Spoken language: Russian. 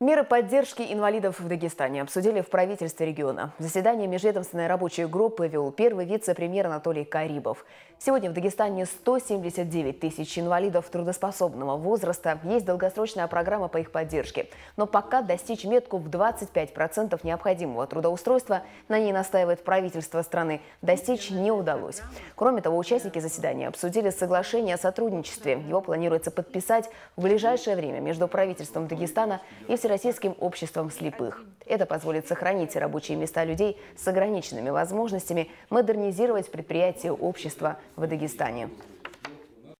Меры поддержки инвалидов в Дагестане обсудили в правительстве региона. Заседание межведомственной рабочей группы вел первый вице-премьер Анатолий Карибов. Сегодня в Дагестане 179 тысяч инвалидов трудоспособного возраста. Есть долгосрочная программа по их поддержке. Но пока достичь метку в 25% необходимого трудоустройства, на ней настаивает правительство страны, достичь не удалось. Кроме того, участники заседания обсудили соглашение о сотрудничестве. Его планируется подписать в ближайшее время между правительством Дагестана и Всероссийским обществом слепых. Это позволит сохранить рабочие места людей с ограниченными возможностями, модернизировать предприятия общества в Дагестане.